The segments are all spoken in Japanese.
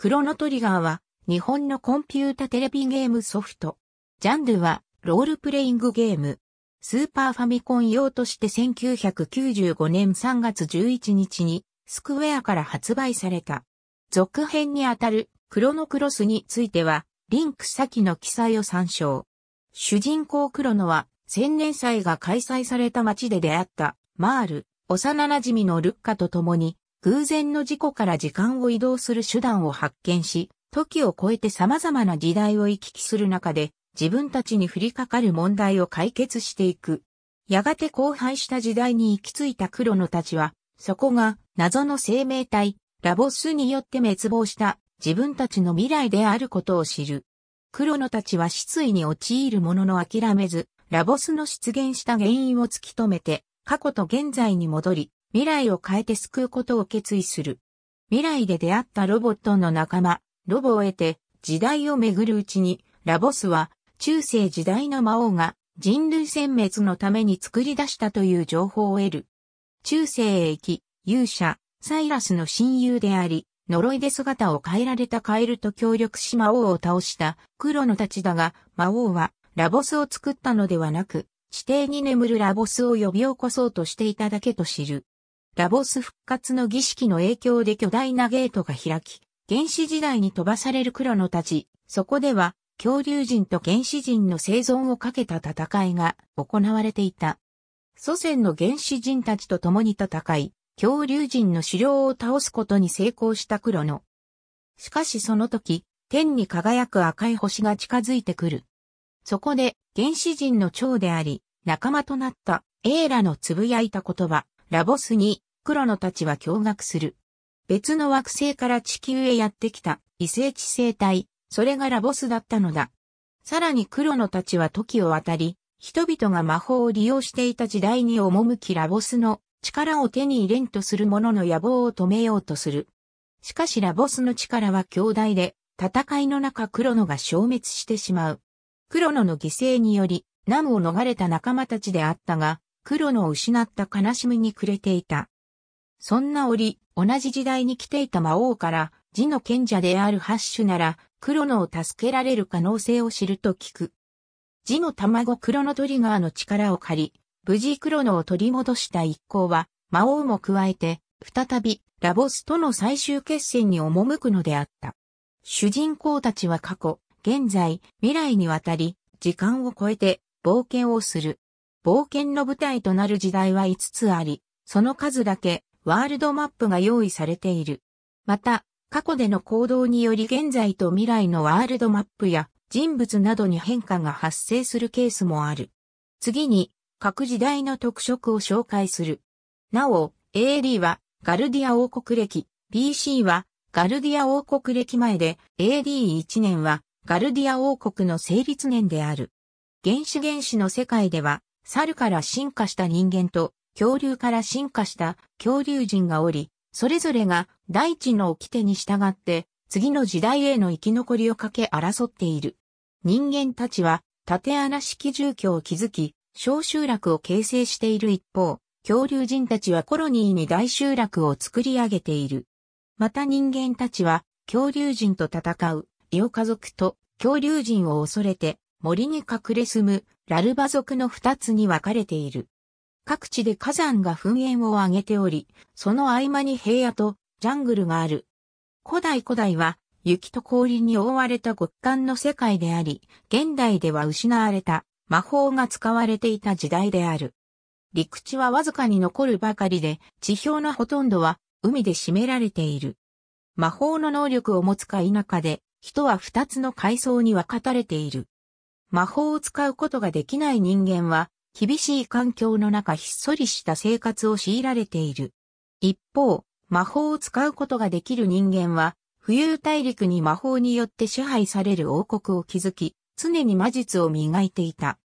クロノトリガーは日本のコンピュータテレビゲームソフト。ジャンルはロールプレイングゲーム。スーパーファミコン用として1995年3月11日にスクウェアから発売された。続編にあたるクロノクロスについてはリンク先の記載を参照。主人公クロノは千年祭が開催された街で出会ったマール、幼馴染のルッカと共に偶然の事故から時間を移動する手段を発見し、時を超えて様々な時代を行き来する中で、自分たちに降りかかる問題を解決していく。やがて荒廃した時代に行き着いたクロノたちは、そこが謎の生命体、ラボスによって滅亡した自分たちの未来であることを知る。クロノたちは失意に陥るものの諦めず、ラボスの出現した原因を突き止めて、過去と現在に戻り、未来を変えて救うことを決意する。未来で出会ったロボットの仲間、ロボを得て、時代を巡るうちに、ラボスは、中世時代の魔王が人類殲滅のために作り出したという情報を得る。中世へ行き、勇者、サイラスの親友であり、呪いで姿を変えられたカエルと協力し魔王を倒したクロノたちだが、魔王はラボスを作ったのではなく、地底に眠るラボスを呼び起こそうとしていただけと知る。ラボス復活の儀式の影響で巨大なゲートが開き、原始時代に飛ばされるクロノたち、そこでは恐竜人と原始人の生存をかけた戦いが行われていた。祖先の原始人たちと共に戦い、恐竜人の狩猟を倒すことに成功したクロノ。しかしその時、天に輝く赤い星が近づいてくる。そこで、原始人の長であり、仲間となった、エーラのつぶやいた言葉、ラボスに、クロノたちは驚愕する。別の惑星から地球へやってきた異星地生体、それがラボスだったのだ。さらにクロノたちは時を渡り、人々が魔法を利用していた時代に赴きラボスの力を手に入れんとする者の野望を止めようとする。しかしラボスの力は強大で、戦いの中クロノが消滅してしまう。クロノの犠牲により、ナムを逃れた仲間たちであったが、クロノを失った悲しみに暮れていた。そんな折、同じ時代に来ていた魔王から、字の賢者であるハッシュなら、クロノを助けられる可能性を知ると聞く。字の卵クロノトリガーの力を借り、無事クロノを取り戻した一行は、魔王も加えて、再び、ラボスとの最終決戦に赴くのであった。主人公たちは過去、現在、未来にわたり、時間を超えて、冒険をする。冒険の舞台となる時代は5つあり、その数だけワールドマップが用意されている。また、過去での行動により現在と未来のワールドマップや人物などに変化が発生するケースもある。次に、各時代の特色を紹介する。なお、AD はガルディア王国歴、BC はガルディア王国歴前で AD1 年はガルディア王国の成立年である。原始原始の世界では、猿から進化した人間と恐竜から進化した恐竜人がおり、それぞれが大地の掟に従って次の時代への生き残りをかけ争っている。人間たちは縦穴式住居を築き、小集落を形成している一方、恐竜人たちはコロニーに大集落を作り上げている。また人間たちは恐竜人と戦うイオ家族と恐竜人を恐れて森に隠れ住むラルバ族の二つに分かれている。各地で火山が噴煙を上げており、その合間に平野とジャングルがある。古代古代は、雪と氷に覆われた極寒の世界であり、現代では失われた魔法が使われていた時代である。陸地はわずかに残るばかりで、地表のほとんどは海で占められている。魔法の能力を持つか否かで、人は二つの階層に分かれている。魔法を使うことができない人間は、厳しい環境の中ひっそりした生活を強いられている。一方、魔法を使うことができる人間は、浮遊大陸に魔法によって支配される王国を築き、常に魔術を磨いていた。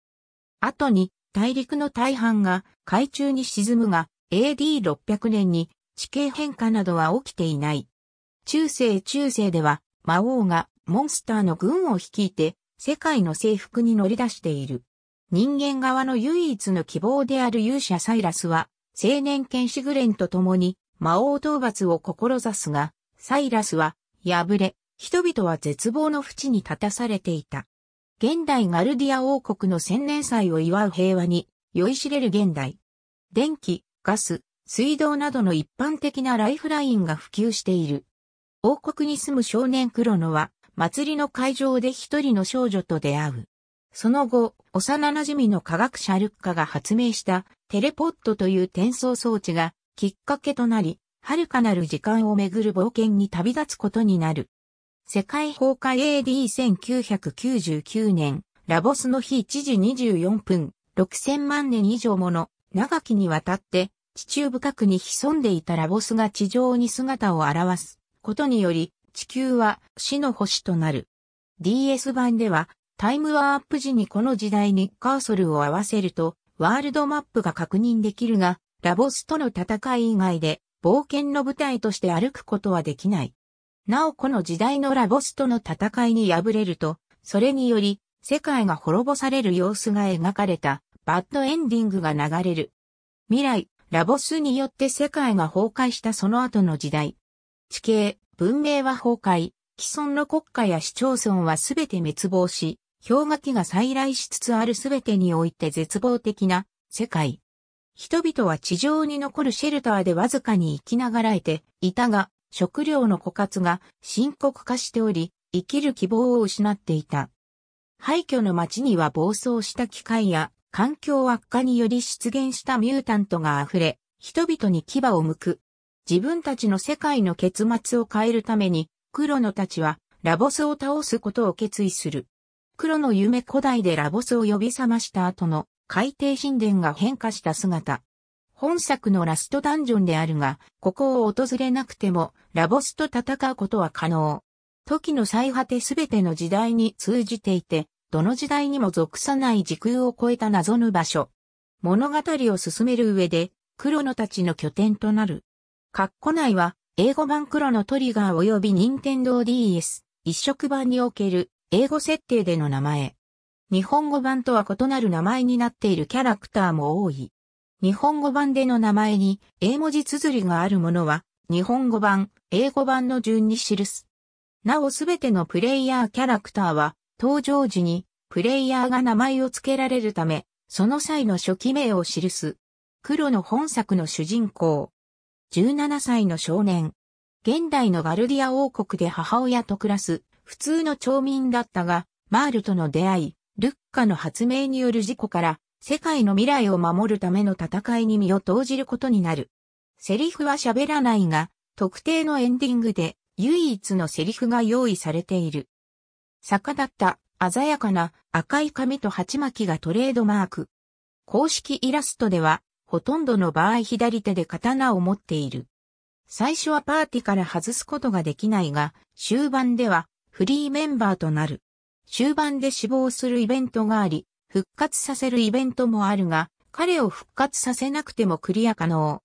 後に、大陸の大半が海中に沈むが、AD600 年に地形変化などは起きていない。中世中世では、魔王がモンスターの軍を率いて、世界の征服に乗り出している。人間側の唯一の希望である勇者サイラスは、青年剣士グレンと共に魔王討伐を志すが、サイラスは敗れ、人々は絶望の淵に立たされていた。現代ガルディア王国の千年祭を祝う平和に酔いしれる現代。電気、ガス、水道などの一般的なライフラインが普及している。王国に住む少年クロノは、祭りの会場で一人の少女と出会う。その後、幼馴染の科学者ルッカが発明したテレポットという転送装置がきっかけとなり、遥かなる時間をめぐる冒険に旅立つことになる。世界崩壊 AD1999 年、ラボスの日1時24分、6000万年以上もの長きにわたって地中深くに潜んでいたラボスが地上に姿を現すことにより、地球は死の星となる。DS 版ではタイムワープ時にこの時代にカーソルを合わせると、ワールドマップが確認できるが、ラボスとの戦い以外で冒険の舞台として歩くことはできない。なおこの時代のラボスとの戦いに敗れると、それにより世界が滅ぼされる様子が描かれたバッドエンディングが流れる。未来、ラボスによって世界が崩壊したその後の時代。地形、文明は崩壊、既存の国家や市町村はすべて滅亡し、氷河期が再来しつつあるすべてにおいて絶望的な世界。人々は地上に残るシェルターでわずかに生きながらえていたが、食料の枯渇が深刻化しており、生きる希望を失っていた。廃墟の街には暴走した機械や環境悪化により出現したミュータントが溢れ、人々に牙を向く。自分たちの世界の結末を変えるために、クロノたちはラボスを倒すことを決意する。黒の夢古代でラボスを呼び覚ました後の海底神殿が変化した姿。本作のラストダンジョンであるが、ここを訪れなくてもラボスと戦うことは可能。時の最果てすべての時代に通じていて、どの時代にも属さない時空を超えた謎の場所。物語を進める上で、黒のたちの拠点となる。括弧内は、英語版黒のトリガー及び任天堂 DS、一色版における英語設定での名前。日本語版とは異なる名前になっているキャラクターも多い。日本語版での名前に英文字綴りがあるものは、日本語版、英語版の順に記す。なおすべてのプレイヤーキャラクターは、登場時にプレイヤーが名前を付けられるため、その際の初期名を記す。黒の本作の主人公。17歳の少年。現代のガルディア王国で母親と暮らす普通の町民だったが、マールとの出会い、ルッカの発明による事故から、世界の未来を守るための戦いに身を投じることになる。セリフは喋らないが、特定のエンディングで唯一のセリフが用意されている。逆だった鮮やかな赤い髪と鉢巻きがトレードマーク。公式イラストでは、ほとんどの場合左手で刀を持っている。最初はパーティから外すことができないが、終盤ではフリーメンバーとなる。終盤で死亡するイベントがあり、復活させるイベントもあるが、彼を復活させなくてもクリア可能。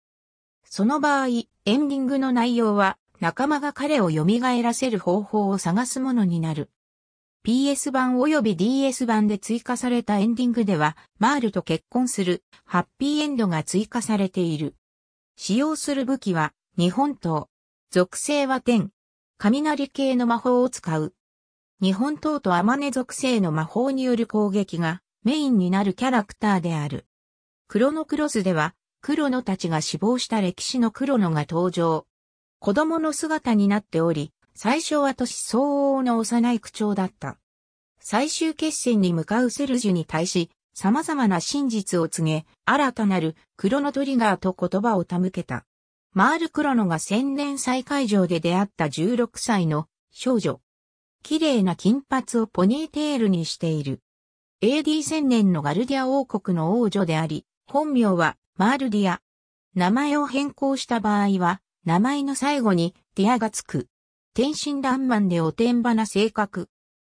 その場合、エンディングの内容は、仲間が彼を蘇らせる方法を探すものになる。PS 版及び DS 版で追加されたエンディングでは、マールと結婚するハッピーエンドが追加されている。使用する武器は、日本刀。属性は天、雷系の魔法を使う。日本刀とアマネ属性の魔法による攻撃がメインになるキャラクターである。クロノクロスでは、クロノたちが死亡した歴史のクロノが登場。子供の姿になっており、最初は年相応の幼い口調だった。最終決戦に向かうセルジュに対し、様々な真実を告げ、新たなるクロノトリガーと言葉を手向けた。マール・クロノが千年祭会場で出会った16歳の少女。綺麗な金髪をポニーテールにしている。AD 千年のガルディア王国の王女であり、本名はマールディア。名前を変更した場合は、名前の最後にディアがつく。天真爛漫でおてんばな性格。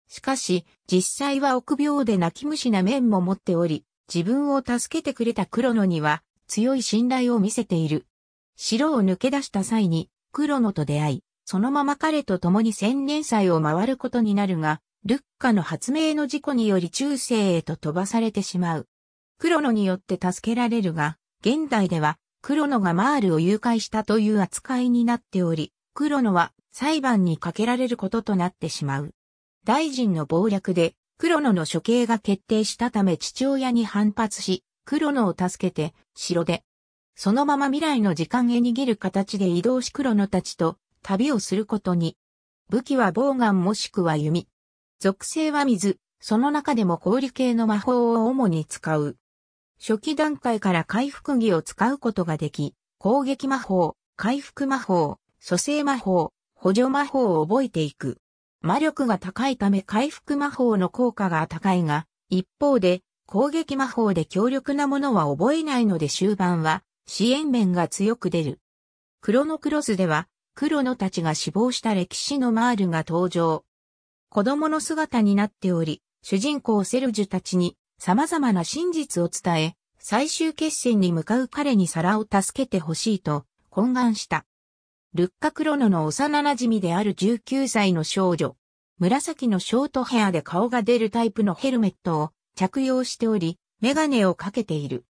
しかし、実際は臆病で泣き虫な面も持っており、自分を助けてくれたクロノには強い信頼を見せている。城を抜け出した際に、黒野と出会い、そのまま彼と共に千年祭を回ることになるが、ルッカの発明の事故により中世へと飛ばされてしまう。黒野によって助けられるが、現代では黒野がマールを誘拐したという扱いになっており、黒野は裁判にかけられることとなってしまう。大臣の暴略で黒野の処刑が決定したため父親に反発し、黒野を助けて城でそのまま未来の時間へ逃げる形で移動し黒のたちと旅をすることに。武器はボウガンもしくは弓。属性は水、その中でも氷系の魔法を主に使う。初期段階から回復技を使うことができ、攻撃魔法、回復魔法、蘇生魔法、補助魔法を覚えていく。魔力が高いため回復魔法の効果が高いが、一方で攻撃魔法で強力なものは覚えないので終盤は支援面が強く出る。クロノクロスでは、クロノたちが死亡した歴史のマールが登場。子供の姿になっており、主人公セルジュたちに様々な真実を伝え、最終決戦に向かう彼に皿を助けてほしいと懇願した。ルッカ・クロノの幼馴染である19歳の少女。紫のショートヘアで顔が出るタイプのヘルメットを着用しており、メガネをかけている。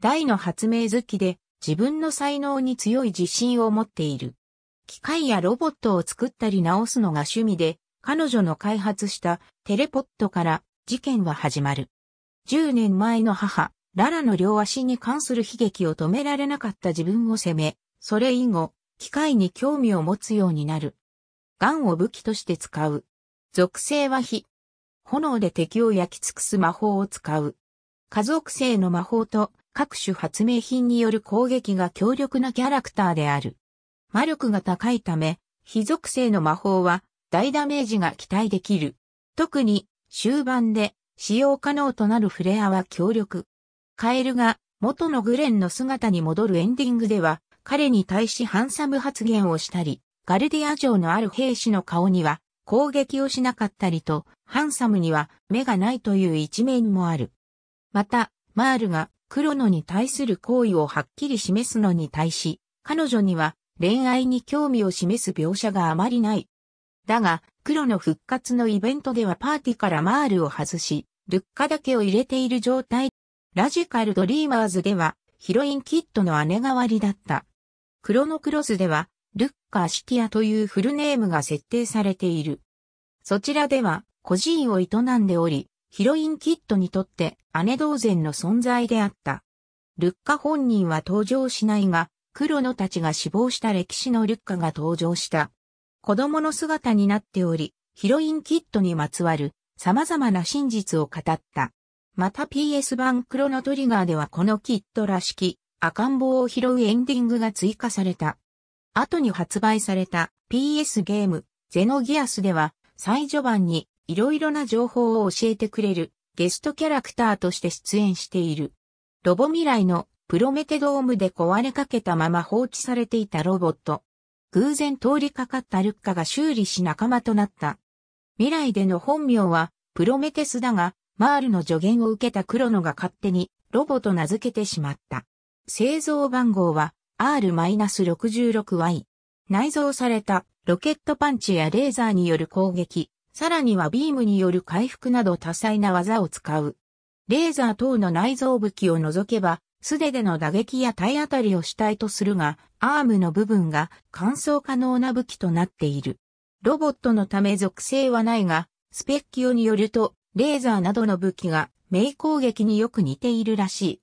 大の発明好きで、自分の才能に強い自信を持っている。機械やロボットを作ったり直すのが趣味で、彼女の開発したテレポットから事件は始まる。10年前の母、ララの両足に関する悲劇を止められなかった自分を責め、それ以後、機械に興味を持つようになる。ガンを武器として使う。属性は火。炎で敵を焼き尽くす魔法を使う。家族性の魔法と各種発明品による攻撃が強力なキャラクターである。魔力が高いため、非属性の魔法は大ダメージが期待できる。特に終盤で使用可能となるフレアは強力。カエルが元のグレンの姿に戻るエンディングでは彼に対しハンサム発言をしたり、ガルディア城のある兵士の顔には攻撃をしなかったりと、ハンサムには目がないという一面もある。また、マールが黒野に対する好意をはっきり示すのに対し、彼女には恋愛に興味を示す描写があまりない。だが、黒野復活のイベントではパーティーからマールを外し、ルッカだけを入れている状態。ラジカルドリーマーズでは、ヒロインキッドの姉代わりだった。クロノクロスでは、ルッカ・シティアというフルネームが設定されている。そちらでは、孤児院を営んでおり、ヒロインキッドにとって、姉同然の存在であった。ルッカ本人は登場しないが、黒野たちが死亡した歴史のルッカが登場した。子供の姿になっており、ヒロインキットにまつわる様々な真実を語った。また PS 版クロノトリガーではこのキットらしき赤ん坊を拾うエンディングが追加された。後に発売された PS ゲームゼノギアスでは最序盤に色々な情報を教えてくれるゲストキャラクターとして出演している。ロボ未来のプロメテドームで壊れかけたまま放置されていたロボット。偶然通りかかったルッカが修理し仲間となった。未来での本名はプロメテスだが、マールの助言を受けたクロノが勝手にロボと名付けてしまった。製造番号は R-66Y。内蔵されたロケットパンチやレーザーによる攻撃、さらにはビームによる回復など多彩な技を使う。レーザー等の内臓武器を除けば、素手での打撃や体当たりを主体とするが、アームの部分が乾燥可能な武器となっている。ロボットのため属性はないが、スペッキオによると、レーザーなどの武器が名攻撃によく似ているらしい。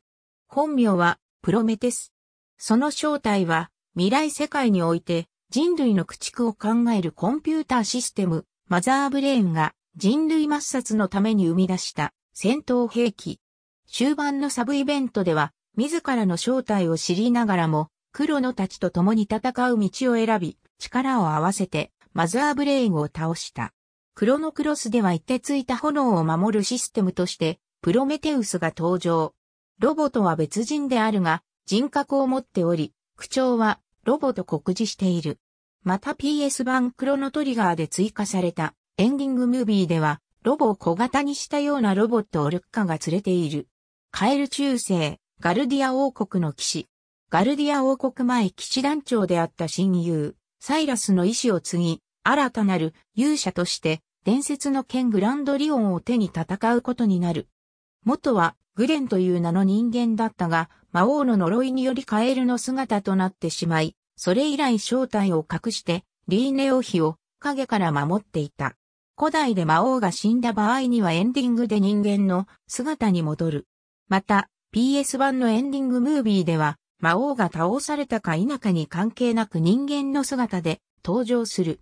本名は、プロメテス。その正体は、未来世界において、人類の駆逐を考えるコンピューターシステム、マザーブレーンが人類抹殺のために生み出した戦闘兵器。終盤のサブイベントでは、自らの正体を知りながらも、黒野たちと共に戦う道を選び、力を合わせて、マザーブレーンを倒した。クロノクロスでは一手ついた炎を守るシステムとして、プロメテウスが登場。ロボとは別人であるが、人格を持っており、口調はロボと酷似している。また PS 版クロノトリガーで追加されたエンディングムービーでは、ロボを小型にしたようなロボットをルッカが連れている。カエル中世、ガルディア王国の騎士。ガルディア王国前騎士団長であった親友、サイラスの意志を継ぎ、新たなる勇者として、伝説の剣グランドリオンを手に戦うことになる。元は、グレンという名の人間だったが、魔王の呪いによりカエルの姿となってしまい、それ以来正体を隠して、リーネ王妃を影から守っていた。古代で魔王が死んだ場合にはエンディングで人間の姿に戻る。また、PS 版のエンディングムービーでは、魔王が倒されたか否かに関係なく人間の姿で登場する。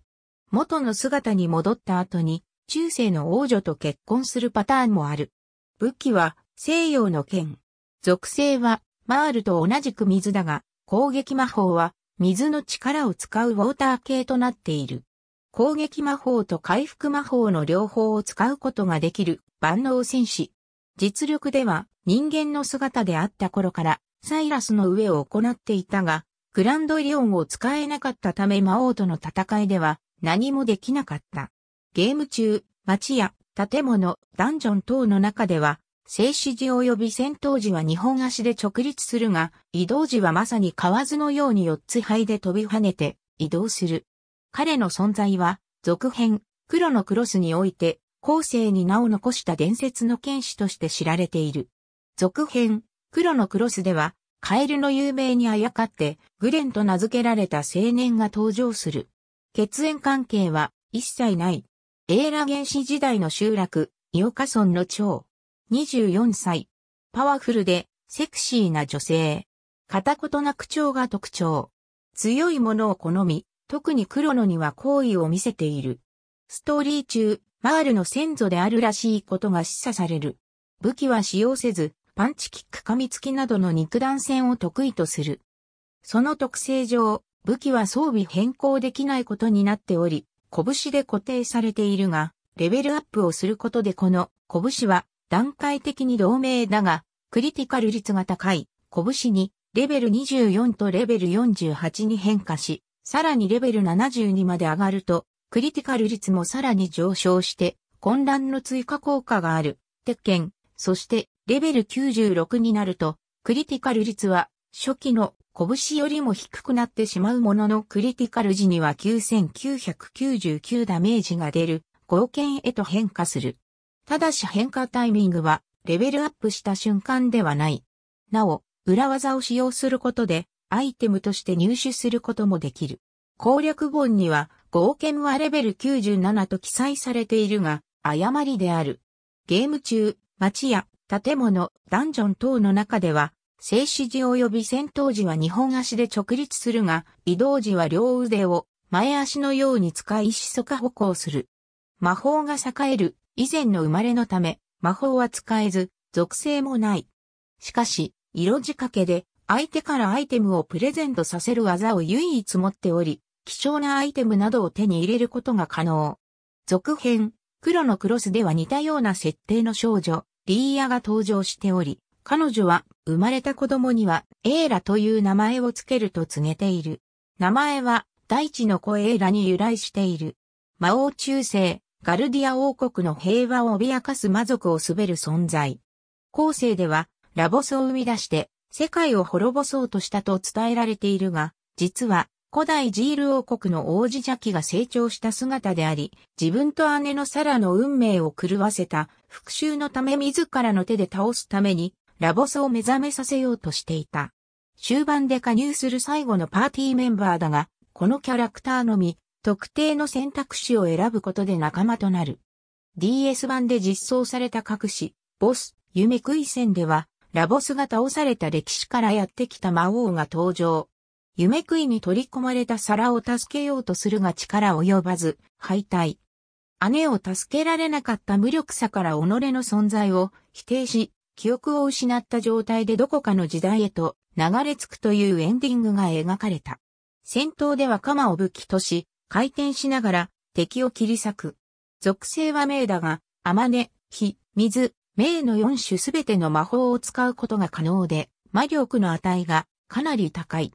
元の姿に戻った後に、中世の王女と結婚するパターンもある。武器は西洋の剣。属性はマールと同じく水だが、攻撃魔法は水の力を使うウォーター系となっている。攻撃魔法と回復魔法の両方を使うことができる万能戦士。実力では人間の姿であった頃からサイラスの上を行っていたが、グランドリオンを使えなかったため魔王との戦いでは何もできなかった。ゲーム中、街や建物、ダンジョン等の中では静止時及び戦闘時は日本足で直立するが、移動時はまさに蛙のように四つ肺で飛び跳ねて移動する。彼の存在は、続編、黒のクロスにおいて、後世に名を残した伝説の剣士として知られている。続編、黒のクロスでは、カエルの有名にあやかって、グレンと名付けられた青年が登場する。血縁関係は一切ない。エーラ原始時代の集落、イオカ村の長。24歳。パワフルで、セクシーな女性。片言な口調が特徴。強いものを好み、特に黒野には好意を見せている。ストーリー中、マールの先祖であるらしいことが示唆される。武器は使用せず、パンチキック噛みつきなどの肉弾戦を得意とする。その特性上、武器は装備変更できないことになっており、拳で固定されているが、レベルアップをすることでこの拳は段階的に同盟だが、クリティカル率が高い、拳にレベル24とレベル48に変化し、さらにレベル72まで上がると、クリティカル率もさらに上昇して、混乱の追加効果がある、鉄拳、そしてレベル96になると、クリティカル率は初期の拳よりも低くなってしまうもののクリティカル時には9999ダメージが出る、合剣へと変化する。ただし変化タイミングはレベルアップした瞬間ではない。なお、裏技を使用することでアイテムとして入手することもできる。攻略本には合剣はレベル97と記載されているが、誤りである。ゲーム中、街や建物、ダンジョン等の中では、静止時及び戦闘時は日本足で直立するが、移動時は両腕を前足のように使い四足歩行する。魔法が栄える以前の生まれのため、魔法は使えず、属性もない。しかし、色仕掛けで、相手からアイテムをプレゼントさせる技を唯一持っており、希少なアイテムなどを手に入れることが可能。続編、黒のクロスでは似たような設定の少女、リーヤが登場しており、彼女は生まれた子供にはエーラという名前をつけると告げている。名前は大地の子エーラに由来している。魔王中世、ガルディア王国の平和を脅かす魔族を滑る存在。後世では、ラボスを生み出して、世界を滅ぼそうとしたと伝えられているが、実は、古代ジール王国の王子邪気が成長した姿であり、自分と姉のサラの運命を狂わせた復讐のため自らの手で倒すために、ラボスを目覚めさせようとしていた。終盤で加入する最後のパーティーメンバーだが、このキャラクターのみ、特定の選択肢を選ぶことで仲間となる。DS 版で実装された各種、ボス、夢食い戦では、ラボスが倒された歴史からやってきた魔王が登場。夢食いに取り込まれた皿を助けようとするが力及ばず、敗退。姉を助けられなかった無力さから己の存在を否定し、記憶を失った状態でどこかの時代へと流れ着くというエンディングが描かれた。戦闘では鎌を武器とし、回転しながら敵を切り裂く。属性は名だが、あまね、火、水、明の4種すべての魔法を使うことが可能で、魔力の値がかなり高い。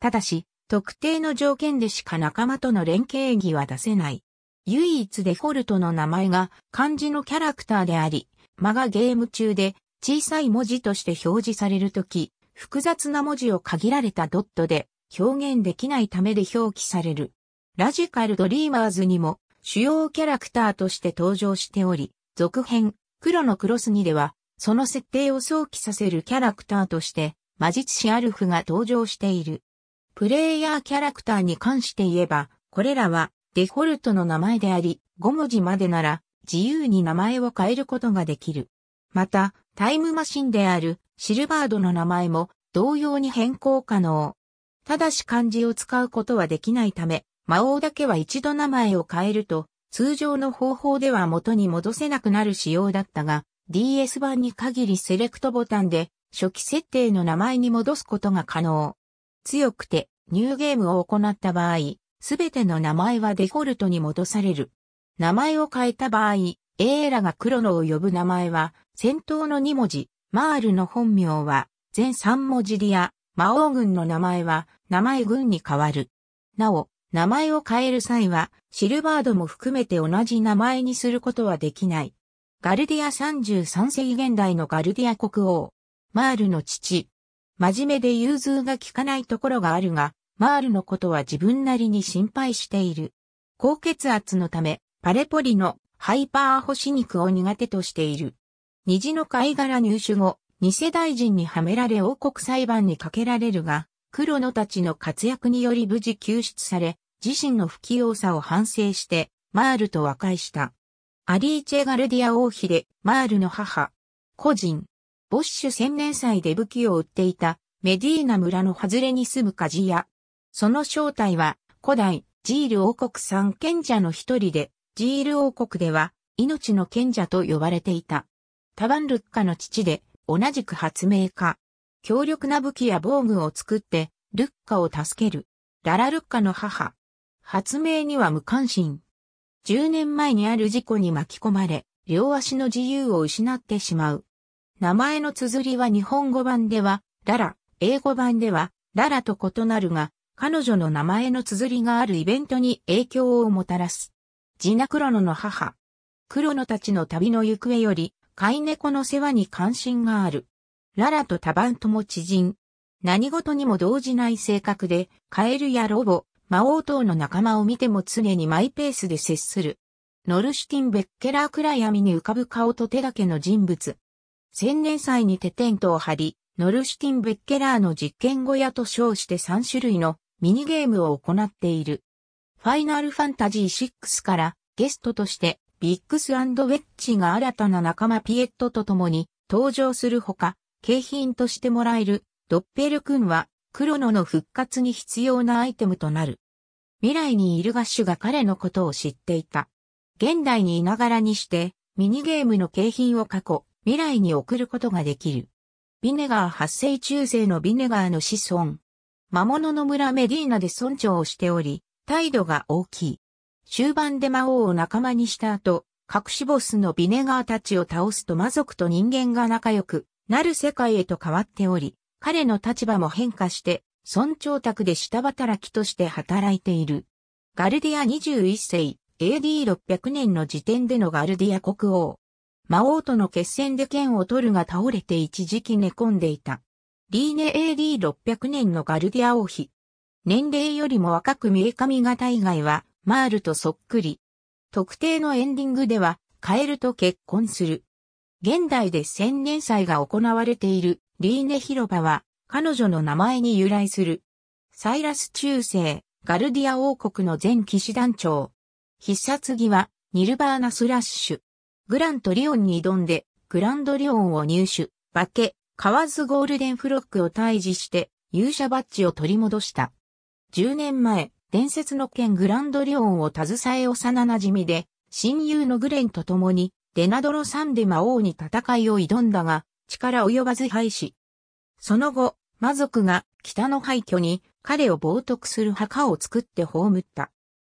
ただし、特定の条件でしか仲間との連携技は出せない。唯一デフォルトの名前が漢字のキャラクターであり、間がゲーム中で小さい文字として表示されるとき、複雑な文字を限られたドットで表現できないためで表記される。ラジカルドリーマーズにも主要キャラクターとして登場しており、続編、黒のクロス2では、その設定を想起させるキャラクターとして、魔術師アルフが登場している。プレイヤーキャラクターに関して言えば、これらはデフォルトの名前であり、5文字までなら自由に名前を変えることができる。また、タイムマシンであるシルバードの名前も同様に変更可能。ただし漢字を使うことはできないため、魔王だけは一度名前を変えると、通常の方法では元に戻せなくなる仕様だったが、DS 版に限りセレクトボタンで初期設定の名前に戻すことが可能。強くてニューゲームを行った場合、すべての名前はデフォルトに戻される。名前を変えた場合、エーラがクロノを呼ぶ名前は、先頭の2文字、マールの本名は、全3文字リア、魔王軍の名前は、名前軍に変わる。なお、名前を変える際は、シルバードも含めて同じ名前にすることはできない。ガルディア33世紀現代のガルディア国王。マールの父。真面目で融通が利かないところがあるが、マールのことは自分なりに心配している。高血圧のため、パレポリのハイパー干し肉を苦手としている。虹の貝殻入手後、偽大臣にはめられ王国裁判にかけられるが、黒野たちの活躍により無事救出され、自身の不器用さを反省して、マールと和解した。アリーチェ・ガルディア王妃で、マールの母。個人。ボッシュ千年祭で武器を売っていた、メディーナ村の外れに住む鍛冶屋。その正体は、古代、ジール王国三賢者の一人で、ジール王国では、命の賢者と呼ばれていた。タバンルッカの父で、同じく発明家。強力な武器や防具を作って、ルッカを助ける。ララルッカの母。発明には無関心。10年前にある事故に巻き込まれ、両足の自由を失ってしまう。名前の綴りは日本語版では、ララ、英語版では、ララと異なるが、彼女の名前の綴りがあるイベントに影響をもたらす。ジナクロノの母。クロノたちの旅の行方より、飼い猫の世話に関心がある。ララとタバンとも知人。何事にも動じない性格で、カエルやロボ、魔王党の仲間を見ても常にマイペースで接する。ノルシュティン・ベッケラー暗闇に浮かぶ顔と手だけの人物。千年祭にてテントを張り、ノルシュティン・ベッケラーの実験小屋と称して3種類のミニゲームを行っている。ファイナルファンタジー6からゲストとしてビッグスウェッジが新たな仲間ピエットと共に登場するほか、景品としてもらえるドッペル君は黒野の復活に必要なアイテムとなる。未来にいるガッシュが彼のことを知っていた。現代にいながらにして、ミニゲームの景品を過去、未来に送ることができる。ビネガー発生中世のビネガーの子孫。魔物の村メディーナで村長をしており、態度が大きい。終盤で魔王を仲間にした後、隠しボスのビネガーたちを倒すと魔族と人間が仲良くなる世界へと変わっており、彼の立場も変化して、村長宅で下働きとして働いている。ガルディア21世、AD600 年の時点でのガルディア国王。魔王との決戦で剣を取るが倒れて一時期寝込んでいた。リーネ AD600 年のガルディア王妃。年齢よりも若く見え髪型以外は、マールとそっくり。特定のエンディングでは、カエルと結婚する。現代で千年祭が行われているリーネ広場は彼女の名前に由来する。サイラス中世、ガルディア王国の前騎士団長。必殺技はニルバーナスラッシュ。グラントリオンに挑んでグランドリオンを入手、化け、カワズゴールデンフロックを退治して勇者バッジを取り戻した。10年前、伝説の剣グランドリオンを携え幼馴染で、親友のグレンと共に、デナドロサンデ魔王に戦いを挑んだが、力及ばず廃止。その後、魔族が北の廃墟に彼を冒涜する墓を作って葬った。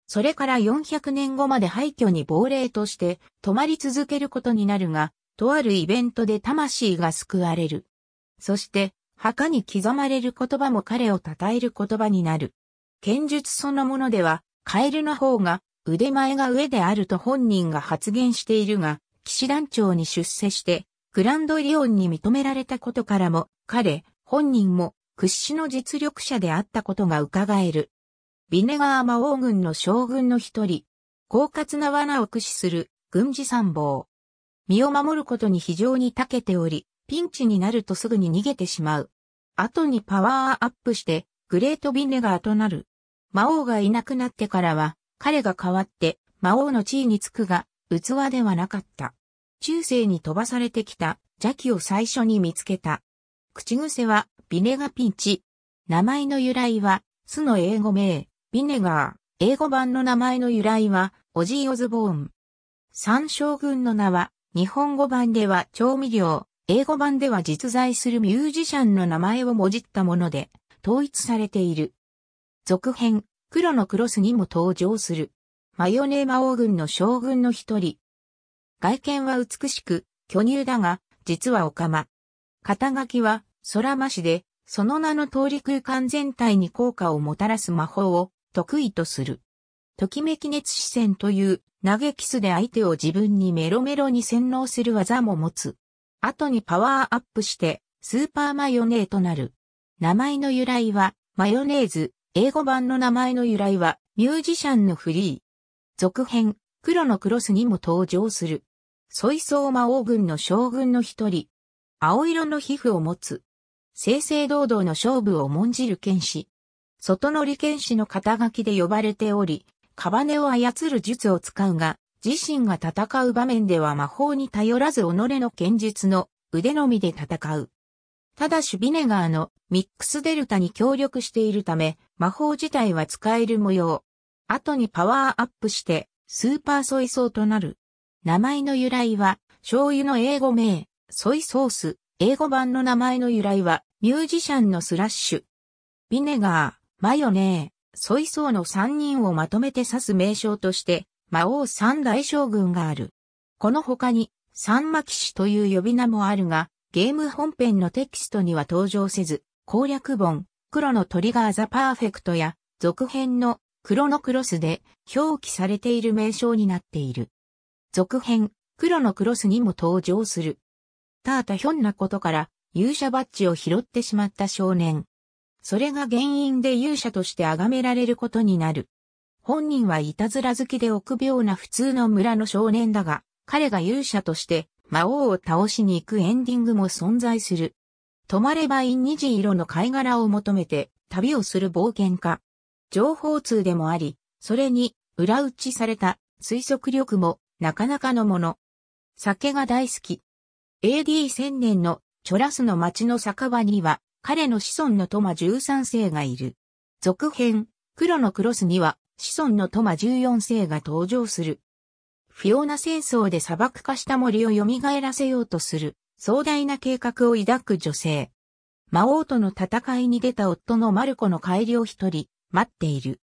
それから400年後まで廃墟に亡霊として泊まり続けることになるが、とあるイベントで魂が救われる。そして、墓に刻まれる言葉も彼を称える言葉になる。剣術そのものでは、カエルの方が腕前が上であると本人が発言しているが、騎士団長に出世して、グランドリオンに認められたことからも、彼、本人も屈指の実力者であったことが伺える。ビネガー魔王軍の将軍の一人、狡猾な罠を駆使する軍事参謀。身を守ることに非常に長けており、ピンチになるとすぐに逃げてしまう。後にパワーアップして、グレートビネガーとなる。魔王がいなくなってからは、彼が代わって魔王の地位につくが、器ではなかった。中世に飛ばされてきた邪気を最初に見つけた。口癖はビネガピンチ。名前の由来は、巣の英語名、ビネガー。英語版の名前の由来は、オジー・オズボーン。三将軍の名は、日本語版では調味料、英語版では実在するミュージシャンの名前をもじったもので、統一されている。続編、黒のクロスにも登場する。マヨネーマ王軍の将軍の一人、外見は美しく、巨乳だが、実はオカマ。肩書きは、空増しで、その名の通り空間全体に効果をもたらす魔法を得意とする。ときめき熱視線という投キスで相手を自分にメロメロに洗脳する技も持つ。後にパワーアップしてスーパーマヨネーとなる。名前の由来はマヨネーズ、英語版の名前の由来はミュージシャンのフリー。続編、黒のクロスにも登場する。ソイソー魔王軍の将軍の一人、青色の皮膚を持つ、正々堂々の勝負を重んじる剣士、外乗り剣士の肩書きで呼ばれており、カバネを操る術を使うが、自身が戦う場面では魔法に頼らず己の剣術の腕のみで戦う。ただしビネガーのミックスデルタに協力しているため、魔法自体は使える模様。後にパワーアップして、スーパーソイソーとなる。名前の由来は、醤油の英語名、ソイソース。英語版の名前の由来は、ミュージシャンのスラッシュ。ビネガー、マヨネー、ソイソーの3人をまとめて指す名称として、魔王三大将軍がある。この他に、三巻氏という呼び名もあるが、ゲーム本編のテキストには登場せず、攻略本、黒のトリガーザパーフェクトや、続編の黒のクロスで表記されている名称になっている。続編、黒のクロスにも登場する。たーたひょんなことから、勇者バッジを拾ってしまった少年。それが原因で勇者として崇められることになる。本人はいたずら好きで臆病な普通の村の少年だが、彼が勇者として魔王を倒しに行くエンディングも存在する。止まればイン虹色の貝殻を求めて旅をする冒険家。情報通でもあり、それに裏打ちされた推測力もなかなかのもの。酒が大好き。AD1000 年のチョラスの町の酒場には、彼の子孫のトマ13世がいる。続編、黒のクロスには、子孫のトマ14世が登場する。フィオナ戦争で砂漠化した森を蘇らせようとする、壮大な計画を抱く女性。魔王との戦いに出た夫のマルコの帰りを一人、待っている。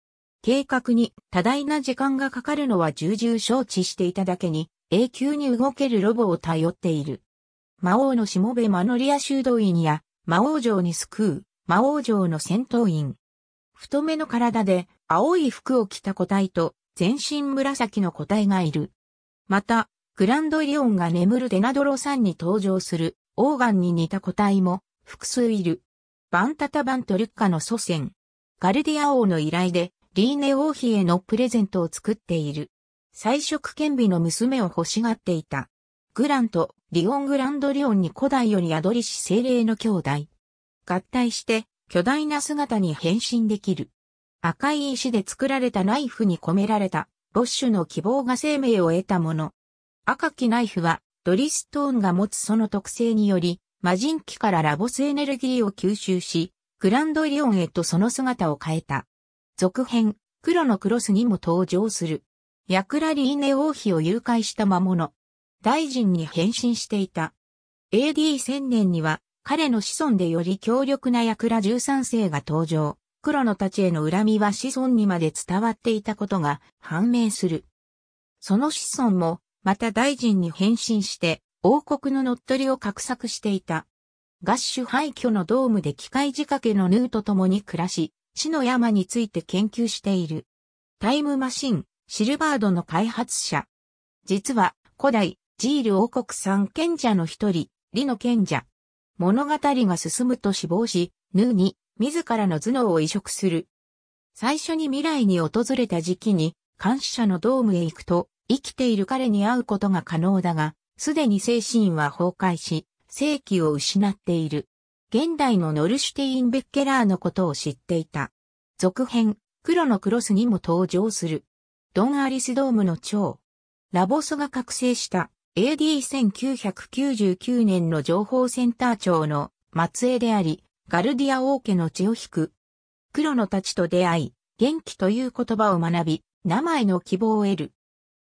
計画に多大な時間がかかるのは重々承知していただけに、永久に動けるロボを頼っている。魔王のしもべマノリア修道院や、魔王城に救う、魔王城の戦闘員。太めの体で、青い服を着た個体と、全身紫の個体がいる。また、グランドリオンが眠るデナドロさんに登場する、オーガンに似た個体も、複数いる。バンタタバントルッカの祖先。ガルディア王の依頼で、リーネ王妃へのプレゼントを作っている。彩色顕微の娘を欲しがっていた。グラント、リオングランドリオンに古代より宿りし精霊の兄弟。合体して巨大な姿に変身できる。赤い石で作られたナイフに込められた、ボッシュの希望が生命を得たもの。赤きナイフは、ドリストーンが持つその特性により、魔人機からラボスエネルギーを吸収し、グランドリオンへとその姿を変えた。続編、黒のクロスにも登場する。ヤクラリーネ王妃を誘拐した魔物。大臣に変身していた。AD1000 年には、彼の子孫でより強力なヤクラ13世が登場。黒のたちへの恨みは子孫にまで伝わっていたことが判明する。その子孫も、また大臣に変身して、王国の乗っ取りを画策していた。ガッシュ廃墟のドームで機械仕掛けのヌーと共に暮らし、死の山について研究している。タイムマシン、シルバードの開発者。実は、古代、ジール王国三賢者の一人、リの賢者。物語が進むと死亡し、ヌーに、自らの頭脳を移植する。最初に未来に訪れた時期に、監視者のドームへ行くと、生きている彼に会うことが可能だが、すでに精神は崩壊し、正気を失っている。現代のノルシュテイン・ベッケラーのことを知っていた。続編、黒のクロスにも登場する。ドン・アリスドームの長。ラボソが覚醒した AD1999 年の情報センター長の末裔であり、ガルディア王家の血を引く。黒のたちと出会い、元気という言葉を学び、名前の希望を得る。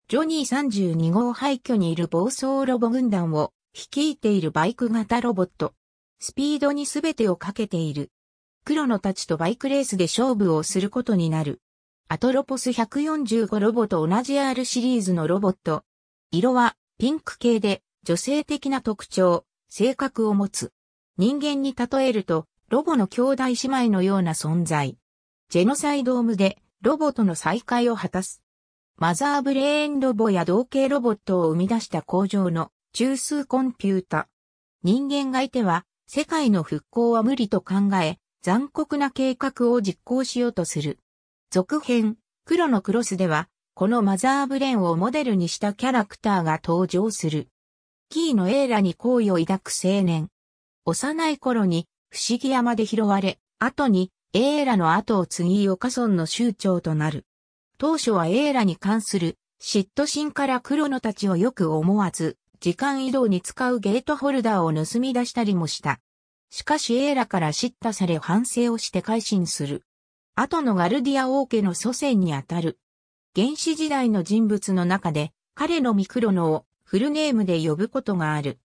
ジョニー32号廃墟にいる暴走ロボ軍団を率いているバイク型ロボット、スピードに全てをかけている。黒のたちとバイクレースで勝負をすることになる。アトロポス145ロボと同じ R シリーズのロボット。色はピンク系で女性的な特徴、性格を持つ。人間に例えるとロボの兄弟姉妹のような存在。ジェノサイドームでロボとの再会を果たす。マザーブレーンロボや同型ロボットを生み出した工場の中枢コンピュータ。人間がいては世界の復興は無理と考え、残酷な計画を実行しようとする。続編、黒のクロスでは、このマザーブレンをモデルにしたキャラクターが登場する。キーのエーラに好意を抱く青年。幼い頃に、不思議山で拾われ、後に、エーラの後を継ぎオカソンの州長となる。当初はエーラに関する嫉妬心から黒のたちをよく思わず、時間移動に使うゲートホルダーを盗み出したりもした。しかしエーラから叱咤され反省をして改心する。後のガルディア王家の祖先にあたる。原始時代の人物の中で、彼のミクロノをフルネームで呼ぶことがある。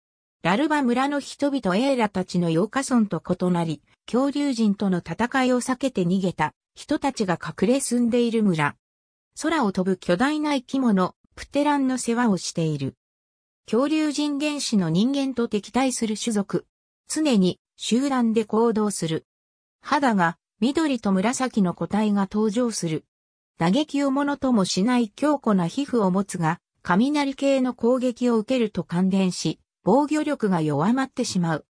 ラルバ村の人々エーラたちの妖火村と異なり、恐竜人との戦いを避けて逃げた人たちが隠れ住んでいる村。空を飛ぶ巨大な生き物、プテランの世話をしている。恐竜人原始の人間と敵対する種族。常に集団で行動する。肌が緑と紫の個体が登場する。打撃をものともしない強固な皮膚を持つが、雷系の攻撃を受けると感電し、防御力が弱まってしまう。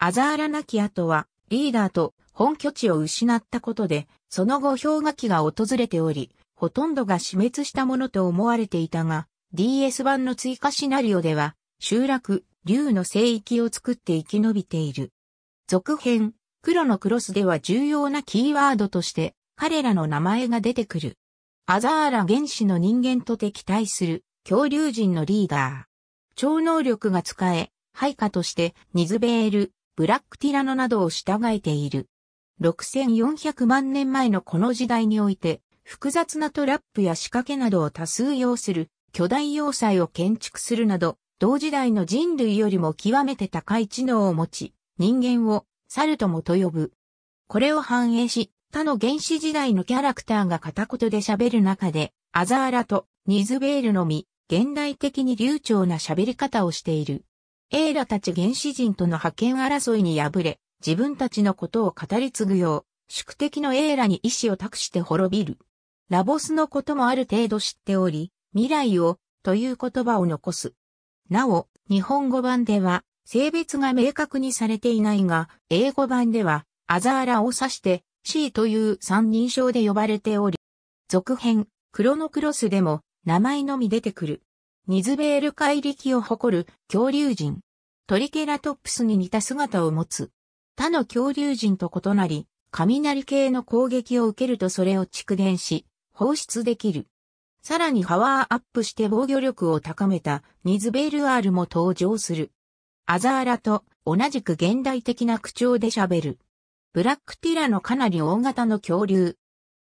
アザーラナキアとは、リーダーと本拠地を失ったことで、その後氷河期が訪れており、ほとんどが死滅したものと思われていたが、DS 版の追加シナリオでは、集落、竜の聖域を作って生き延びている。続編、黒のクロスでは重要なキーワードとして、彼らの名前が出てくる。アザーラ原始の人間と敵対する恐竜人のリーダー。超能力が使え、配下としてニズベール、ブラックティラノなどを従えている。6400万年前のこの時代において、複雑なトラップや仕掛けなどを多数要する巨大要塞を建築するなど、同時代の人類よりも極めて高い知能を持ち、人間を猿ともと呼ぶ。これを反映し、他の原始時代のキャラクターが片言で喋る中で、アザーラとニズベールのみ、現代的に流暢な喋り方をしている。エーラたち原始人との覇権争いに敗れ、自分たちのことを語り継ぐよう、宿敵のエーラに意志を託して滅びる。ラボスのこともある程度知っており、未来をという言葉を残す。なお、日本語版では、性別が明確にされていないが、英語版では、アザーラを指して、C という三人称で呼ばれており、続編、クロノクロスでも、名前のみ出てくる。ニズベール怪力を誇る恐竜人。トリケラトプスに似た姿を持つ。他の恐竜人と異なり、雷系の攻撃を受けるとそれを蓄電し、放出できる。さらにパワーアップして防御力を高めたニズベール R も登場する。アザーラと同じく現代的な口調で喋る。ブラックティラのかなり大型の恐竜。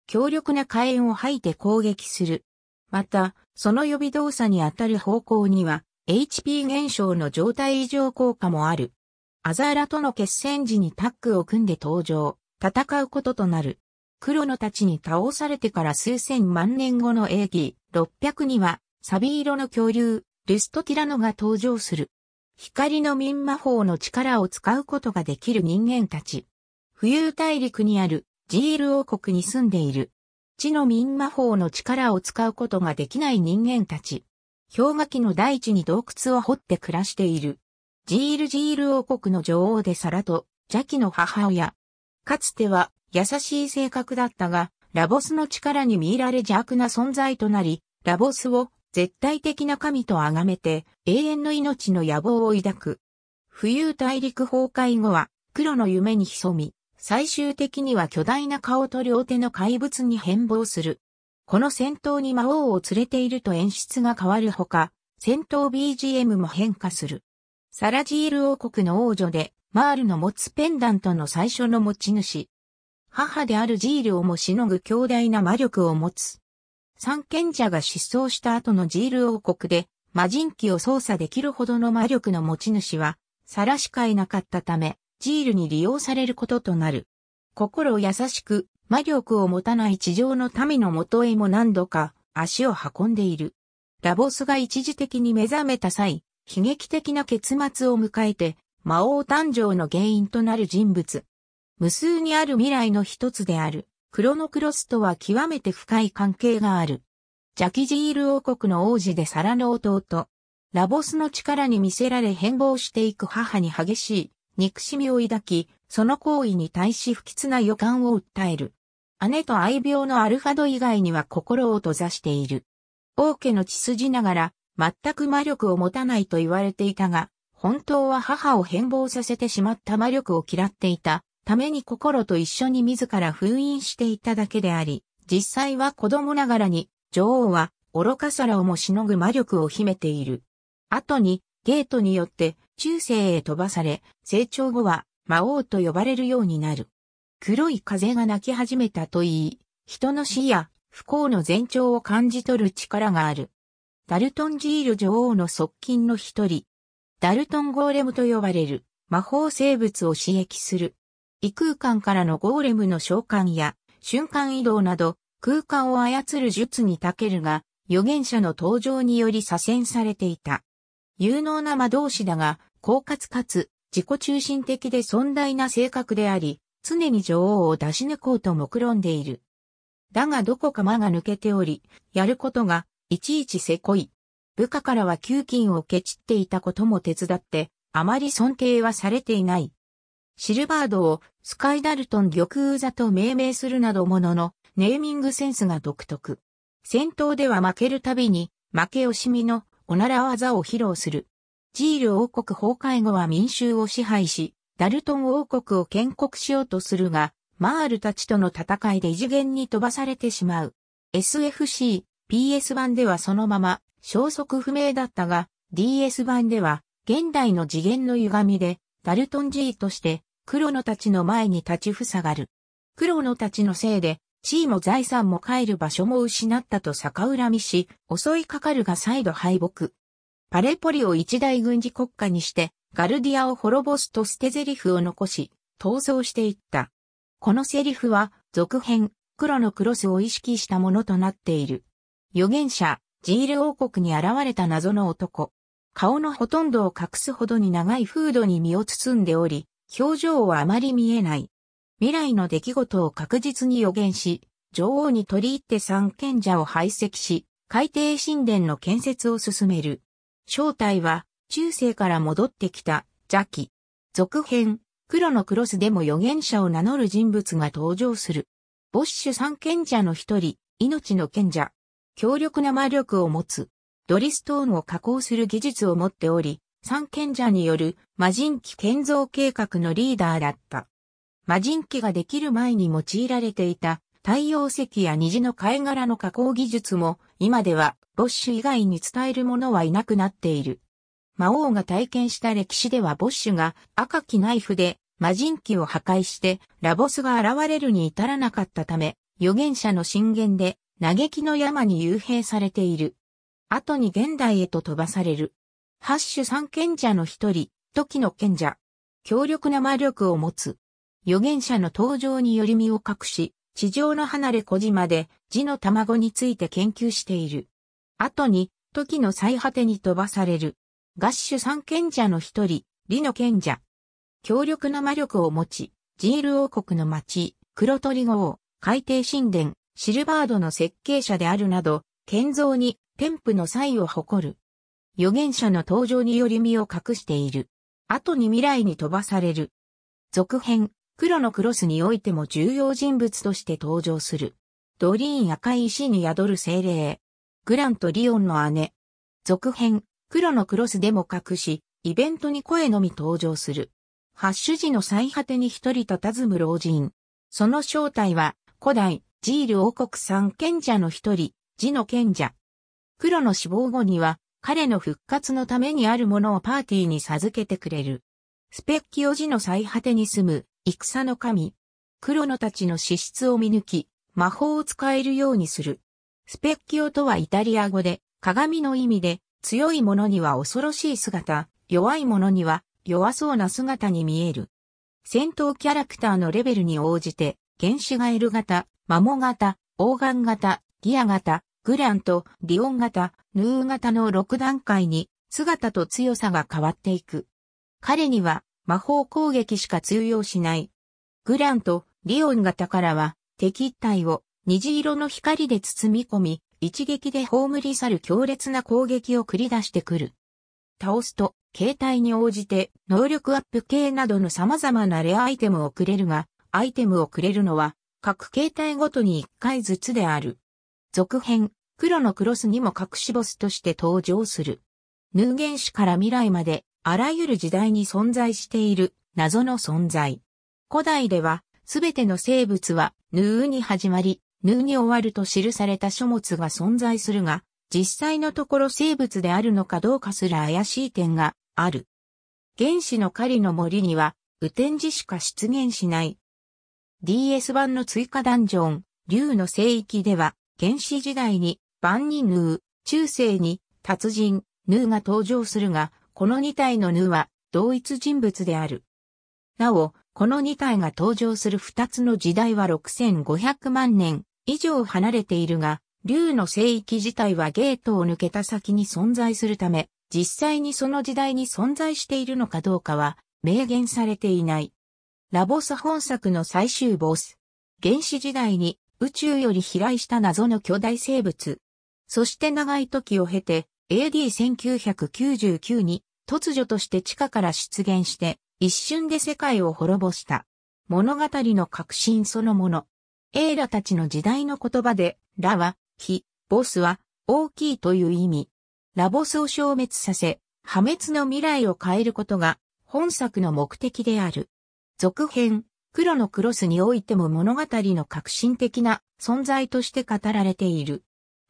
強力な火炎を吐いて攻撃する。また、その予備動作に当たる方向には、HP 減少の状態異常効果もある。アザーラとの決戦時にタッグを組んで登場、戦うこととなる。黒のたちに倒されてから数千万年後の英 d 600には、サビ色の恐竜、ルストティラノが登場する。光の民魔法の力を使うことができる人間たち。浮遊大陸にあるジール王国に住んでいる。地の民魔法の力を使うことができない人間たち。氷河期の大地に洞窟を掘って暮らしている。ジールジール王国の女王でサラと、邪気の母親。かつては優しい性格だったが、ラボスの力に見入られ邪悪な存在となり、ラボスを絶対的な神と崇めて永遠の命の野望を抱く。浮遊大陸崩壊後は黒の夢に潜み、最終的には巨大な顔と両手の怪物に変貌する。この戦闘に魔王を連れていると演出が変わるほか、戦闘 BGM も変化する。サラジール王国の王女で、マールの持つペンダントの最初の持ち主。母であるジールをもしのぐ強大な魔力を持つ。三賢者が失踪した後のジール王国で、魔人機を操作できるほどの魔力の持ち主は、サしかいなかったため、ジールに利用されることとなる。心優しく、魔力を持たない地上の民の元へも何度か足を運んでいる。ラボスが一時的に目覚めた際、悲劇的な結末を迎えて、魔王誕生の原因となる人物、無数にある未来の一つである、クロノクロスとは極めて深い関係がある。ジャキジール王国の王子でサラの弟。ラボスの力に見せられ変貌していく母に激しい憎しみを抱き、その行為に対し不吉な予感を訴える。姉と愛病のアルファド以外には心を閉ざしている。王家の血筋ながら、全く魔力を持たないと言われていたが、本当は母を変貌させてしまった魔力を嫌っていたために心と一緒に自ら封印していただけであり、実際は子供ながらに、女王は愚かさらをもしのぐ魔力を秘めている。後に、ゲートによって中世へ飛ばされ、成長後は魔王と呼ばれるようになる。黒い風が鳴き始めたといい、人の死や不幸の前兆を感じ取る力がある。ダルトンジール女王の側近の一人。ダルトンゴーレムと呼ばれる魔法生物を刺激する異空間からのゴーレムの召喚や瞬間移動など空間を操る術に長けるが、預言者の登場により左遷されていた。有能な魔導士だが、狡猾かつ自己中心的で尊大な性格であり、常に女王を出し抜こうと目論んでいる。だがどこか間が抜けており、やることがいちいちせこい。部下からは給金をけちっていたことも手伝って、あまり尊敬はされていない。シルバードをスカイダルトン玉座と命名するなどものの、ネーミングセンスが独特。戦闘では負けるたびに、負け惜しみのおなら技を披露する。ジール王国崩壊後は民衆を支配し、ダルトン王国を建国しようとするが、マールたちとの戦いで異次元に飛ばされてしまう。SFC、PS 版ではそのまま消息不明だったが、DS 版では現代の次元の歪みで、ダルトン G として黒野たちの前に立ちふさがる。黒野たちのせいで、地位も財産も帰る場所も失ったと逆恨みし、襲いかかるが再度敗北。パレポリを一大軍事国家にして、ガルディアを滅ぼすと捨て台詞を残し、逃走していった。このセリフは、続編、黒のクロスを意識したものとなっている。預言者、ジール王国に現れた謎の男。顔のほとんどを隠すほどに長いフードに身を包んでおり、表情はあまり見えない。未来の出来事を確実に予言し、女王に取り入って三賢者を排斥し、海底神殿の建設を進める。正体は、中世から戻ってきた、邪気。続編、黒のクロスでも予言者を名乗る人物が登場する。ボッシュ三賢者の一人、命の賢者。強力な魔力を持つ。ドリストーンを加工する技術を持っており、三賢者による魔人機建造計画のリーダーだった。魔人機ができる前に用いられていた太陽石や虹の貝殻の加工技術も今ではボッシュ以外に伝える者はいなくなっている。魔王が体験した歴史ではボッシュが赤きナイフで魔人機を破壊してラボスが現れるに至らなかったため預言者の進言で嘆きの山に幽閉されている。後に現代へと飛ばされる。八種三賢者の一人、時の賢者。強力な魔力を持つ。預言者の登場により身を隠し、地上の離れ小島で、字の卵について研究している。後に、時の最果てに飛ばされる。合種三賢者の一人、リの賢者。強力な魔力を持ち、ジール王国の町、黒鳥号、海底神殿、シルバードの設計者であるなど、建造に、天賦の才を誇る。預言者の登場により身を隠している。後に未来に飛ばされる。続編、黒のクロスにおいても重要人物として登場する。ドリーン赤い石に宿る精霊。グランとリオンの姉。続編、黒のクロスでも隠し、イベントに声のみ登場する。ハッシュ時の最果てに一人佇む老人。その正体は、古代、ジール王国三賢者の一人、ジの賢者。黒の死亡後には、彼の復活のためにあるものをパーティーに授けてくれる。スペッキオジの最果てに住む、戦の神。クロノたちの資質を見抜き、魔法を使えるようにする。スペッキオとはイタリア語で、鏡の意味で、強い者には恐ろしい姿、弱い者には弱そうな姿に見える。戦闘キャラクターのレベルに応じて、原子ガエル型、マモ型、オーガン型、ギア型、グラント、リオン型、ヌー型の6段階に姿と強さが変わっていく。彼には魔法攻撃しか通用しない。グランとリオン型からは敵一体を虹色の光で包み込み、一撃で葬り去る強烈な攻撃を繰り出してくる。倒すと、携帯に応じて能力アップ系などの様々なレアアイテムをくれるが、アイテムをくれるのは各携帯ごとに1回ずつである。続編、黒のクロスにも隠しボスとして登場する。ヌーゲンから未来まで、あらゆる時代に存在している謎の存在。古代では、すべての生物は、ヌーに始まり、ヌーに終わると記された書物が存在するが、実際のところ生物であるのかどうかすら怪しい点がある。原始の狩りの森には、雨天時しか出現しない。DS 版の追加ダンジョン、竜の聖域では、原始時代に万人ヌー、中世に達人、ヌーが登場するが、この2体のヌーは同一人物である。なお、この2体が登場する2つの時代は6500万年以上離れているが、竜の聖域自体はゲートを抜けた先に存在するため、実際にその時代に存在しているのかどうかは明言されていない。ラボス本作の最終ボス。原始時代に宇宙より飛来した謎の巨大生物、そして長い時を経て、AD1999 に突如として地下から出現して、一瞬で世界を滅ぼした。物語の革新そのもの。エーラたちの時代の言葉で、ラは、非、ボスは、大きいという意味。ラボスを消滅させ、破滅の未来を変えることが、本作の目的である。続編、黒のクロスにおいても物語の革新的な存在として語られている。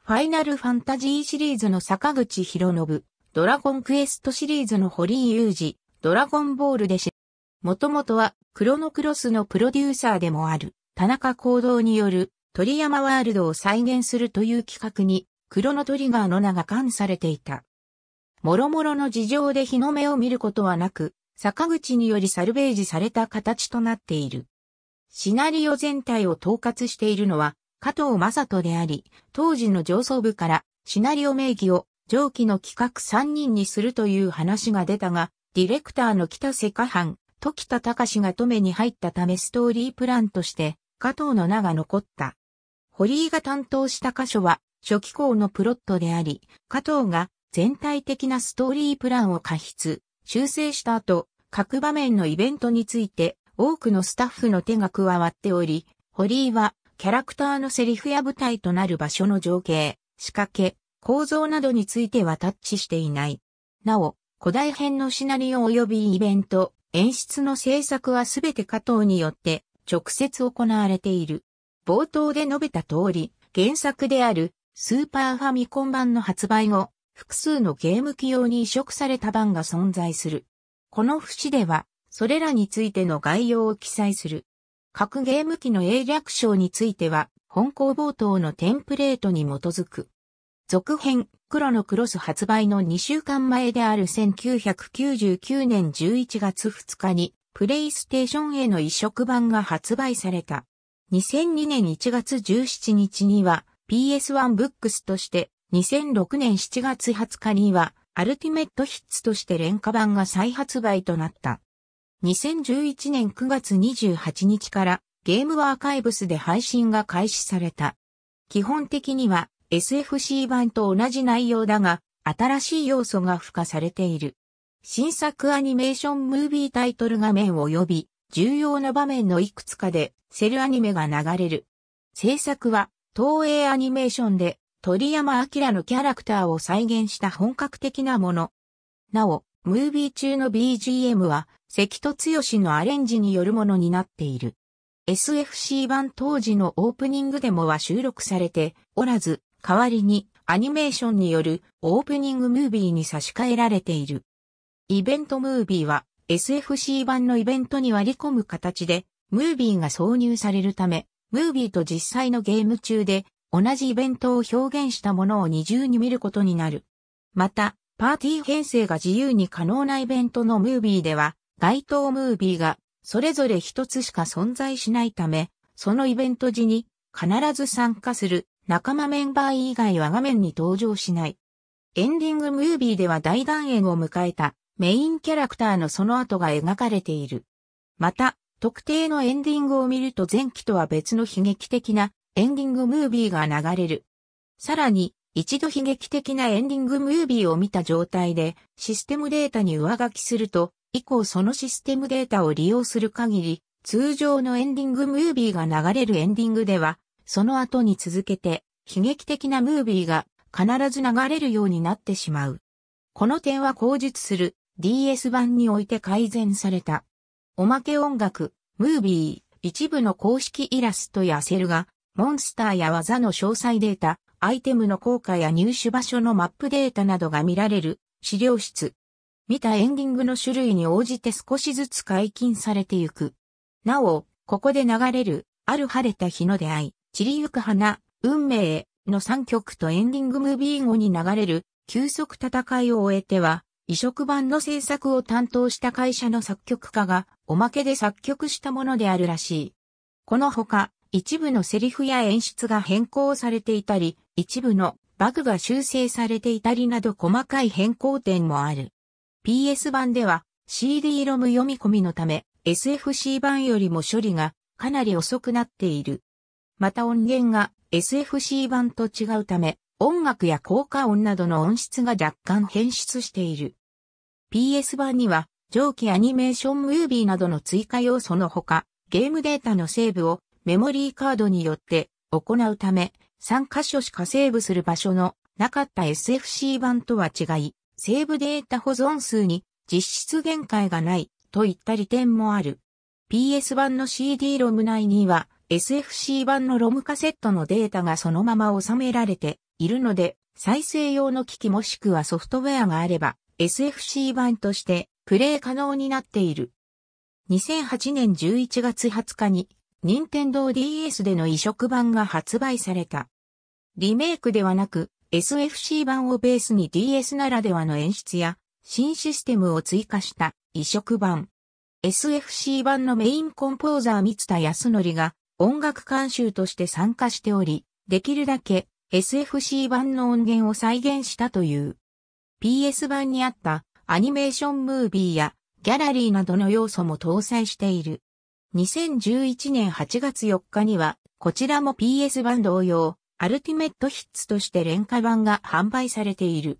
ファイナルファンタジーシリーズの坂口博信、ドラゴンクエストシリーズの堀井雄二、ドラゴンボールでし、もともとはクロノクロスのプロデューサーでもある田中行動による鳥山ワールドを再現するという企画にクロノトリガーの名が冠されていた。もろもろの事情で日の目を見ることはなく、坂口によりサルベージされた形となっている。シナリオ全体を統括しているのは加藤正人であり、当時の上層部からシナリオ名義を上記の企画3人にするという話が出たが、ディレクターの北瀬加藩、時田隆が止めに入ったためストーリープランとして加藤の名が残った。堀井が担当した箇所は初期校のプロットであり、加藤が全体的なストーリープランを過筆、修正した後、各場面のイベントについて多くのスタッフの手が加わっており、堀井はキャラクターのセリフや舞台となる場所の情景、仕掛け、構造などについてはタッチしていない。なお、古代編のシナリオ及びイベント、演出の制作はすべて加藤によって直接行われている。冒頭で述べた通り、原作であるスーパーファミコン版の発売後、複数のゲーム機用に移植された版が存在する。この節では、それらについての概要を記載する。各ゲーム機の英略称については、本校冒頭のテンプレートに基づく。続編、黒のクロス発売の2週間前である1999年11月2日に、プレイステーションへの移植版が発売された。2002年1月17日には PS1 ブックスとして、2006年7月20日にはアルティメットヒッツとして廉価版が再発売となった。2011年9月28日からゲームアーカイブスで配信が開始された。基本的には SFC 版と同じ内容だが、新しい要素が付加されている。新作アニメーションムービータイトル画面及び、重要な場面のいくつかでセルアニメが流れる。制作は東映アニメーションで鳥山明のキャラクターを再現した本格的なもの。なお、ムービー中の BGM は関戸剛のアレンジによるものになっている。SFC 版当時のオープニングデモは収録されておらず、代わりにアニメーションによるオープニングムービーに差し替えられている。イベントムービーは SFC 版のイベントに割り込む形でムービーが挿入されるため、ムービーと実際のゲーム中で同じイベントを表現したものを二重に見ることになる。また、パーティー編成が自由に可能なイベントのムービーでは、街頭ムービーがそれぞれ一つしか存在しないため、そのイベント時に必ず参加する仲間メンバー以外は画面に登場しない。エンディングムービーでは大団円を迎えたメインキャラクターのその後が描かれている。また、特定のエンディングを見ると前期とは別の悲劇的なエンディングムービーが流れる。さらに、一度悲劇的なエンディングムービーを見た状態でシステムデータに上書きすると以降そのシステムデータを利用する限り、通常のエンディングムービーが流れるエンディングでは、その後に続けて、悲劇的なムービーが必ず流れるようになってしまう。この点は口述する DS 版において改善された。おまけ音楽、ムービー、一部の公式イラストやセルが、モンスターや技の詳細データ、アイテムの効果や入手場所のマップデータなどが見られる資料室、見たエンディングの種類に応じて少しずつ解禁されてゆく。なお、ここで流れる、ある晴れた日の出会い、散りゆく花、運命の3曲とエンディングムービー後に流れる、急速戦いを終えては、移植版の制作を担当した会社の作曲家が、おまけで作曲したものであるらしい。このほか、一部のセリフや演出が変更されていたり、一部のバグが修正されていたりなど細かい変更点もある。PS 版では CD ロム読み込みのため SFC 版よりも処理がかなり遅くなっている。また音源が SFC 版と違うため音楽や効果音などの音質が若干変質している。PS 版には上記アニメーションムービーなどの追加要素のほか、ゲームデータのセーブをメモリーカードによって行うため、3箇所しかセーブする場所のなかった SFC 版とは違い、セーブデータ保存数に実質限界がないといった利点もある。PS 版の CD-ROM 内には SFC 版の ROM カセットのデータがそのまま収められているので、再生用の機器もしくはソフトウェアがあれば SFC 版としてプレイ可能になっている。2008年11月20日に任天堂 DS での移植版が発売された。リメイクではなく、SFC 版をベースに DS ならではの演出や新システムを追加した移植版。SFC 版のメインコンポーザー三田康則が音楽監修として参加しており、できるだけ SFC 版の音源を再現したという。PS 版にあったアニメーションムービーやギャラリーなどの要素も搭載している。2011年8月4日には、こちらも PS 版同様、アルティメットヒッツとして廉価版が販売されている。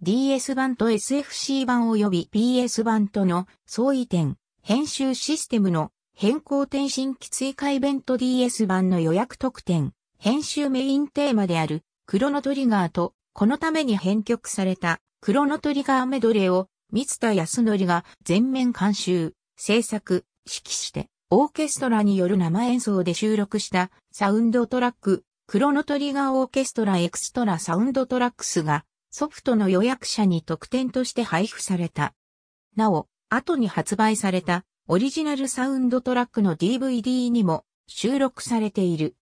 DS 版と SFC 版及び PS 版との相違点、編集システムの変更転身期追加イベント DS 版の予約特典、編集メインテーマであるクロノトリガーと、このために編曲されたクロノトリガーメドレーを三田康則が全面監修、制作、指揮して、オーケストラによる生演奏で収録したサウンドトラッククロノトリガーオーケストラエクストラサウンドトラックスがソフトの予約者に特典として配布された。なお、後に発売されたオリジナルサウンドトラックの DVD にも収録されている。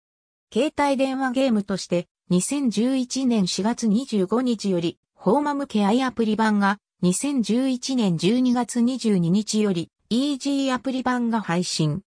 携帯電話ゲームとして2011年4月25日よりホーマ向けイアプリ版が2011年12月22日より EG アプリ版が配信。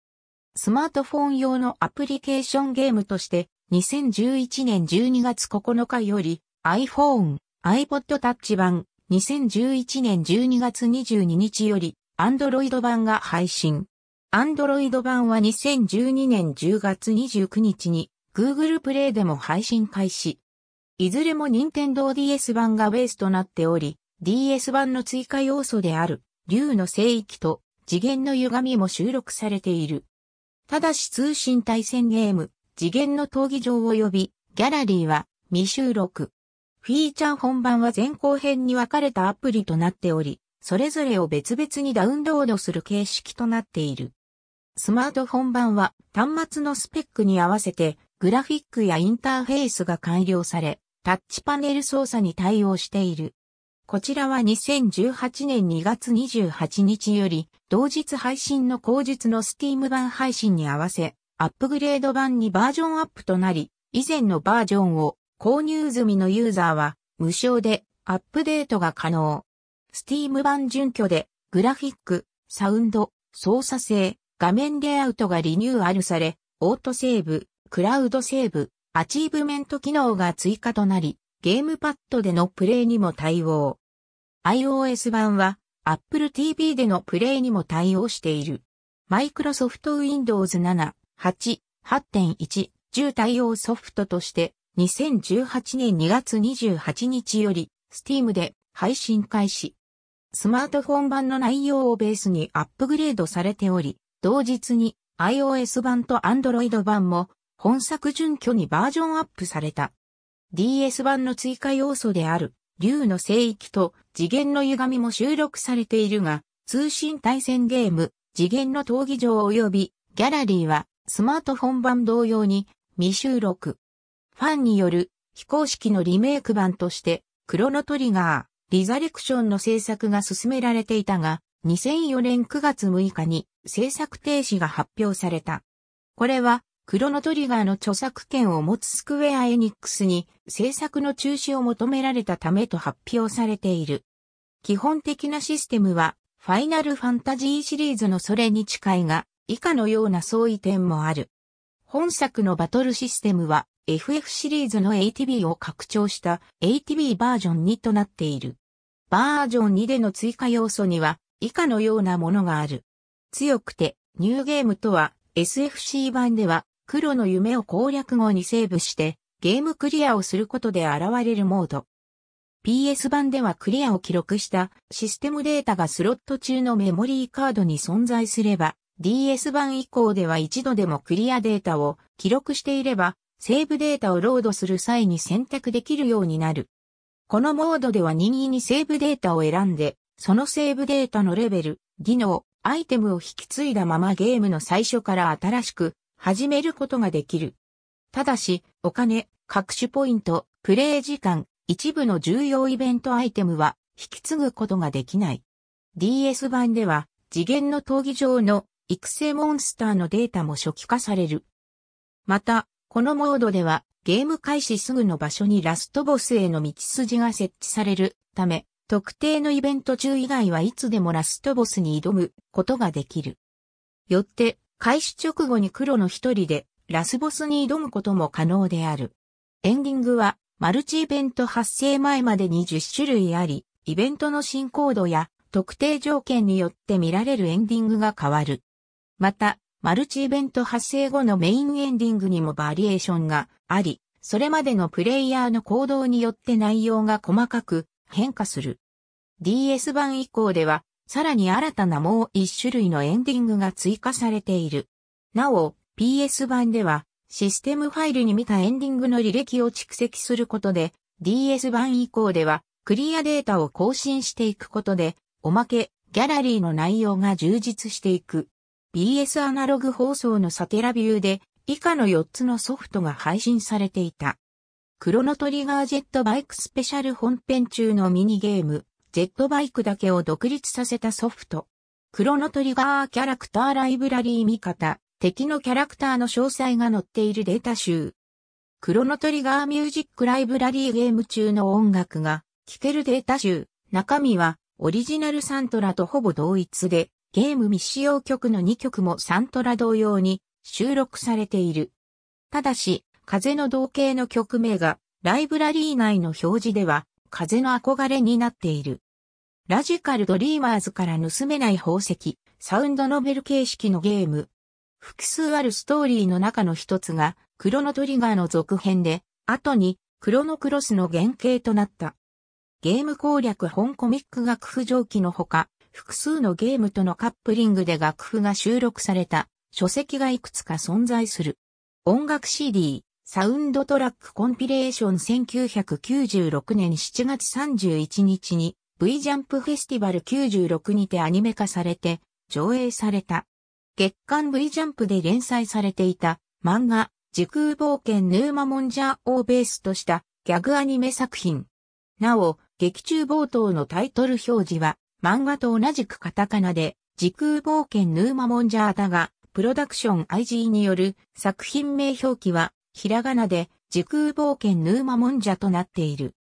スマートフォン用のアプリケーションゲームとして2011年12月9日より iPhone、iPod Touch 版、2011年12月22日より Android 版が配信。Android 版は2012年10月29日に Google Play でも配信開始。いずれも Nintendo DS 版がベースとなっており、DS 版の追加要素である、竜の聖域と次元の歪みも収録されている。ただし通信対戦ゲーム、次元の闘技場及びギャラリーは未収録。フィーチャー本番は前後編に分かれたアプリとなっており、それぞれを別々にダウンロードする形式となっている。スマート本版は端末のスペックに合わせてグラフィックやインターフェースが改良され、タッチパネル操作に対応している。こちらは2018年2月28日より、同日配信の後日のスティーム版配信に合わせ、アップグレード版にバージョンアップとなり、以前のバージョンを購入済みのユーザーは無償でアップデートが可能。Steam 版準拠でグラフィック、サウンド、操作性、画面レイアウトがリニューアルされ、オートセーブ、クラウドセーブ、アチーブメント機能が追加となり、ゲームパッドでのプレイにも対応。iOS 版は Apple TV でのプレイにも対応している。Microsoft Windows 7、8、8.1、10対応ソフトとして、2018年2月28日より、Steam で配信開始。スマートフォン版の内容をベースにアップグレードされており、同日に iOS 版と Android 版も本作準拠にバージョンアップされた。DS 版の追加要素である、竜の聖域と次元の歪みも収録されているが、通信対戦ゲーム、次元の闘技場及びギャラリーはスマートフォン版同様に未収録。ファンによる非公式のリメイク版としてクロノトリガー、リザレクションの制作が進められていたが、2004年9月6日に制作停止が発表された。これは、クロノトリガーの著作権を持つスクウェア・エニックスに制作の中止を求められたためと発表されている。基本的なシステムは、ファイナルファンタジーシリーズのそれに近いが、以下のような相違点もある。本作のバトルシステムは FF シリーズの ATB を拡張した ATB バージョン2となっている。バージョン2での追加要素には以下のようなものがある。強くてニューゲームとは SFC 版では黒の夢を攻略後にセーブしてゲームクリアをすることで現れるモード。PS 版ではクリアを記録したシステムデータがスロット中のメモリーカードに存在すれば DS 版以降では一度でもクリアデータを記録していれば、セーブデータをロードする際に選択できるようになる。このモードでは任意にセーブデータを選んで、そのセーブデータのレベル、技能、アイテムを引き継いだままゲームの最初から新しく始めることができる。ただし、お金、各種ポイント、プレイ時間、一部の重要イベントアイテムは引き継ぐことができない。DS 版では次元の闘技場の育成モンスターのデータも初期化される。また、このモードではゲーム開始すぐの場所にラストボスへの道筋が設置されるため、特定のイベント中以外はいつでもラストボスに挑むことができる。よって、開始直後に黒の一人でラスボスに挑むことも可能である。エンディングはマルチイベント発生前までに10種類あり、イベントの進行度や特定条件によって見られるエンディングが変わる。また、マルチイベント発生後のメインエンディングにもバリエーションがあり、それまでのプレイヤーの行動によって内容が細かく変化する。DS 版以降では、さらに新たなもう一種類のエンディングが追加されている。なお、PS 版では、システムファイルに見たエンディングの履歴を蓄積することで、DS 版以降では、クリアデータを更新していくことで、おまけ、ギャラリーの内容が充実していく。BS アナログ放送のサテラビューで以下の4つのソフトが配信されていた。クロノトリガージェットバイクスペシャル本編中のミニゲーム、ジェットバイクだけを独立させたソフト。クロノトリガーキャラクターライブラリー見方、敵のキャラクターの詳細が載っているデータ集。クロノトリガーミュージックライブラリーゲーム中の音楽が聴けるデータ集。中身はオリジナルサントラとほぼ同一で、ゲーム未使用曲の2曲もサントラ同様に収録されている。ただし、風の同型の曲名がライブラリー内の表示では風の憧れになっている。ラジカルドリーマーズから盗めない宝石、サウンドノベル形式のゲーム。複数あるストーリーの中の一つが、クロノトリガーの続編で、後に、クロノクロスの原型となった。ゲーム攻略本コミック学譜上記のほか、複数のゲームとのカップリングで楽譜が収録された書籍がいくつか存在する。音楽 CD、サウンドトラックコンピレーション1996年7月31日に V ジャンプフェスティバル96にてアニメ化されて上映された。月刊 V ジャンプで連載されていた漫画時空冒険ヌーマモンジャーをベースとしたギャグアニメ作品。なお、劇中冒頭のタイトル表示は漫画と同じくカタカナで、時空冒険ヌーマモンジャーだが、プロダクション IG による作品名表記は、ひらがなで、時空冒険ヌーマモンジャとなっている。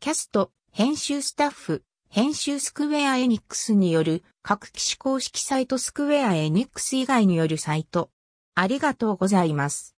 キャスト、編集スタッフ、編集スクウェアエニックスによる各機種公式サイトスクウェアエニックス以外によるサイト。ありがとうございます。